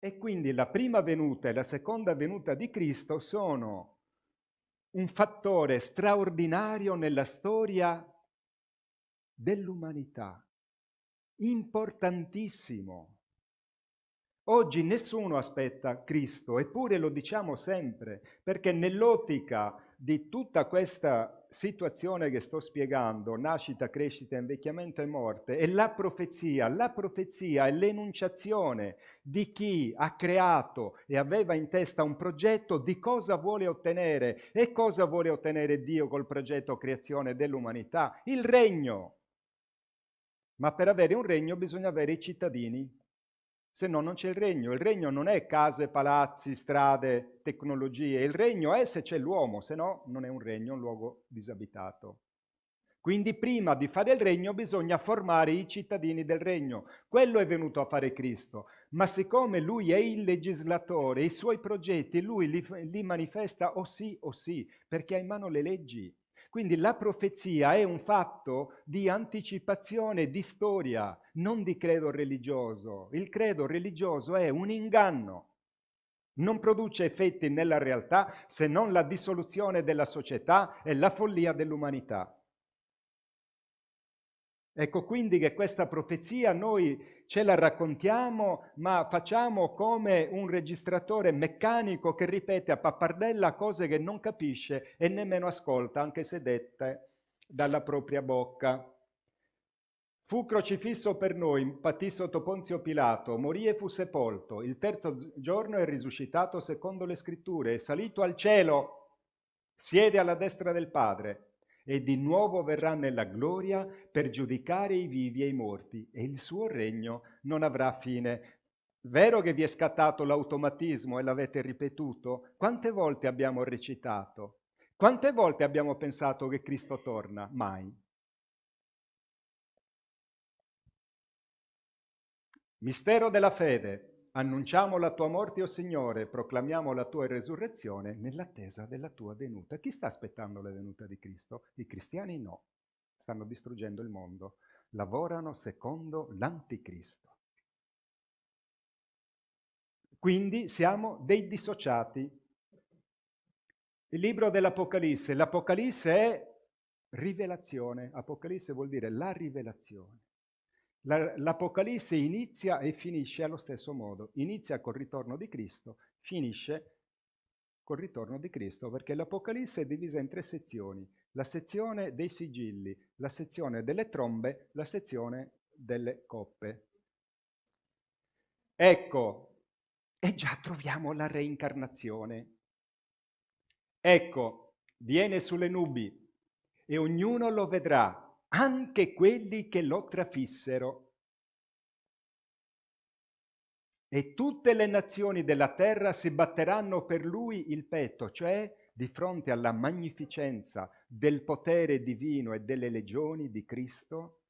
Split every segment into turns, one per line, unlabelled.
E quindi la prima venuta e la seconda venuta di Cristo sono un fattore straordinario nella storia dell'umanità, importantissimo. Oggi nessuno aspetta Cristo, eppure lo diciamo sempre, perché nell'ottica di tutta questa situazione che sto spiegando, nascita, crescita, invecchiamento e morte, è la profezia. La profezia è l'enunciazione di chi ha creato e aveva in testa un progetto di cosa vuole ottenere e cosa vuole ottenere Dio col progetto creazione dell'umanità, il regno. Ma per avere un regno bisogna avere i cittadini se no non c'è il regno. Il regno non è case, palazzi, strade, tecnologie. Il regno è se c'è l'uomo, se no non è un regno, un luogo disabitato. Quindi prima di fare il regno bisogna formare i cittadini del regno. Quello è venuto a fare Cristo. Ma siccome lui è il legislatore, i suoi progetti, lui li, li manifesta o sì o sì, perché ha in mano le leggi. Quindi la profezia è un fatto di anticipazione, di storia, non di credo religioso. Il credo religioso è un inganno, non produce effetti nella realtà se non la dissoluzione della società e la follia dell'umanità. Ecco quindi che questa profezia noi ce la raccontiamo, ma facciamo come un registratore meccanico che ripete a pappardella cose che non capisce e nemmeno ascolta, anche se dette dalla propria bocca. Fu crocifisso per noi, patì sotto Ponzio Pilato, morì e fu sepolto. Il terzo giorno è risuscitato secondo le scritture, è salito al cielo, siede alla destra del Padre e di nuovo verrà nella gloria per giudicare i vivi e i morti e il suo regno non avrà fine. Vero che vi è scattato l'automatismo e l'avete ripetuto? Quante volte abbiamo recitato? Quante volte abbiamo pensato che Cristo torna? Mai. Mistero della fede. Annunciamo la tua morte, o oh Signore, proclamiamo la tua resurrezione nell'attesa della tua venuta. Chi sta aspettando la venuta di Cristo? I cristiani no, stanno distruggendo il mondo, lavorano secondo l'anticristo. Quindi siamo dei dissociati. Il libro dell'Apocalisse, l'Apocalisse è rivelazione, Apocalisse vuol dire la rivelazione. L'Apocalisse inizia e finisce allo stesso modo. Inizia col ritorno di Cristo, finisce col ritorno di Cristo, perché l'Apocalisse è divisa in tre sezioni. La sezione dei sigilli, la sezione delle trombe, la sezione delle coppe. Ecco, e già troviamo la reincarnazione. Ecco, viene sulle nubi e ognuno lo vedrà anche quelli che lo trafissero. E tutte le nazioni della terra si batteranno per lui il petto, cioè di fronte alla magnificenza del potere divino e delle legioni di Cristo,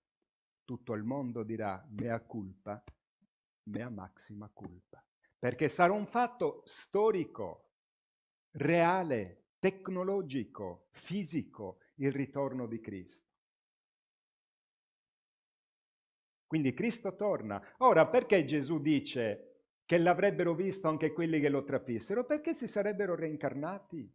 tutto il mondo dirà mea culpa, mea maxima culpa, perché sarà un fatto storico, reale, tecnologico, fisico, il ritorno di Cristo. Quindi Cristo torna. Ora, perché Gesù dice che l'avrebbero visto anche quelli che lo trafissero? Perché si sarebbero reincarnati.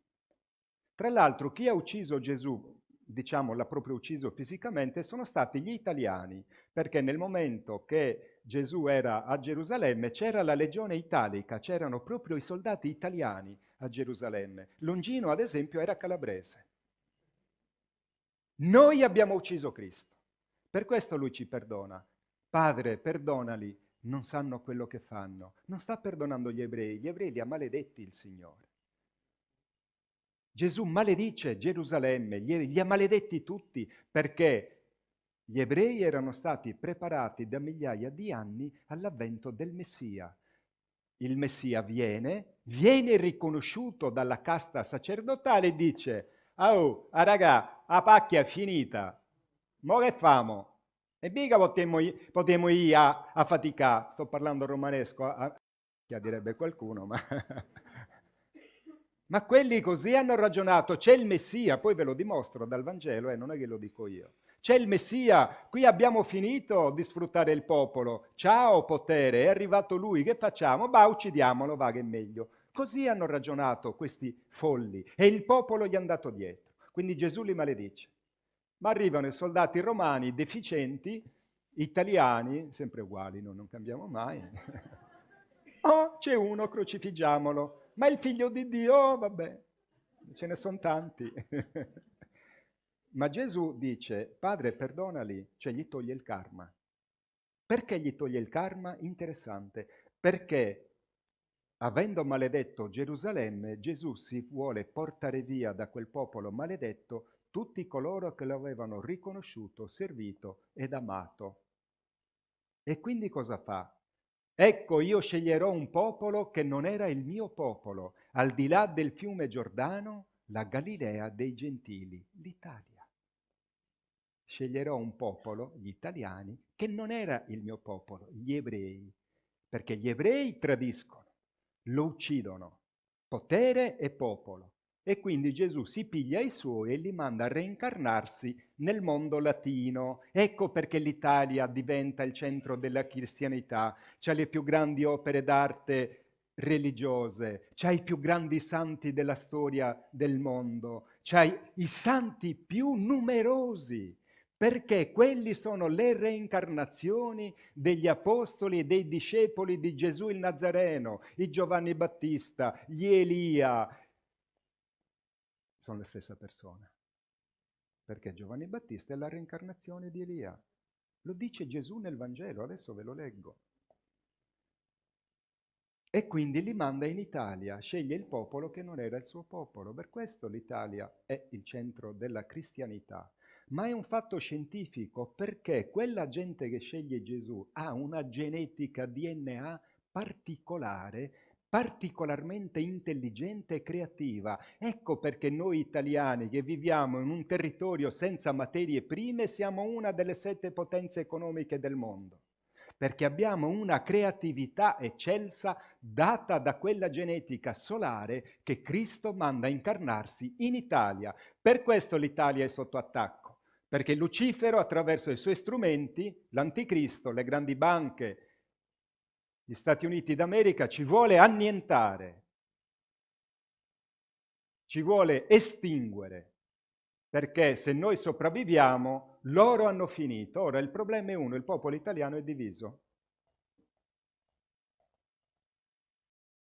Tra l'altro, chi ha ucciso Gesù, diciamo l'ha proprio ucciso fisicamente, sono stati gli italiani, perché nel momento che Gesù era a Gerusalemme c'era la legione italica, c'erano proprio i soldati italiani a Gerusalemme. Longino, ad esempio, era calabrese. Noi abbiamo ucciso Cristo, per questo lui ci perdona, Padre, perdonali, non sanno quello che fanno. Non sta perdonando gli ebrei, gli ebrei li ha maledetti il Signore. Gesù maledice Gerusalemme, gli ha maledetti tutti perché gli ebrei erano stati preparati da migliaia di anni all'avvento del Messia. Il Messia viene, viene riconosciuto dalla casta sacerdotale e dice, oh, ah, a raga, a pacchia è finita, mo che famo? E mica potremmo, potremmo io a, a faticare, sto parlando romanesco, a, a, direbbe qualcuno, ma... ma quelli così hanno ragionato, c'è il Messia, poi ve lo dimostro dal Vangelo, eh, non è che lo dico io. C'è il Messia, qui abbiamo finito di sfruttare il popolo, ciao potere, è arrivato lui, che facciamo? Va, uccidiamolo, va che è meglio. Così hanno ragionato questi folli e il popolo gli è andato dietro. Quindi Gesù li maledice ma arrivano i soldati romani deficienti, italiani, sempre uguali, no, non cambiamo mai. oh, c'è uno, crocifiggiamolo. Ma il figlio di Dio, oh, vabbè, ce ne sono tanti. ma Gesù dice, padre, perdonali, cioè gli toglie il karma. Perché gli toglie il karma? Interessante. Perché Avendo maledetto Gerusalemme, Gesù si vuole portare via da quel popolo maledetto tutti coloro che lo avevano riconosciuto, servito ed amato. E quindi cosa fa? Ecco, io sceglierò un popolo che non era il mio popolo, al di là del fiume Giordano, la Galilea dei gentili, l'Italia. Sceglierò un popolo, gli italiani, che non era il mio popolo, gli ebrei, perché gli ebrei tradiscono lo uccidono, potere e popolo. E quindi Gesù si piglia i suoi e li manda a reincarnarsi nel mondo latino. Ecco perché l'Italia diventa il centro della cristianità, c'è le più grandi opere d'arte religiose, c'è i più grandi santi della storia del mondo, c'è i santi più numerosi perché quelli sono le reincarnazioni degli apostoli e dei discepoli di Gesù il Nazareno, i Giovanni Battista, gli Elia. Sono la stessa persona, perché Giovanni Battista è la reincarnazione di Elia. Lo dice Gesù nel Vangelo, adesso ve lo leggo. E quindi li manda in Italia, sceglie il popolo che non era il suo popolo. Per questo l'Italia è il centro della cristianità ma è un fatto scientifico perché quella gente che sceglie Gesù ha una genetica DNA particolare particolarmente intelligente e creativa. Ecco perché noi italiani che viviamo in un territorio senza materie prime siamo una delle sette potenze economiche del mondo, perché abbiamo una creatività eccelsa data da quella genetica solare che Cristo manda a incarnarsi in Italia. Per questo l'Italia è sotto attacco perché Lucifero attraverso i suoi strumenti, l'anticristo, le grandi banche, gli Stati Uniti d'America, ci vuole annientare, ci vuole estinguere, perché se noi sopravviviamo loro hanno finito. Ora il problema è uno, il popolo italiano è diviso.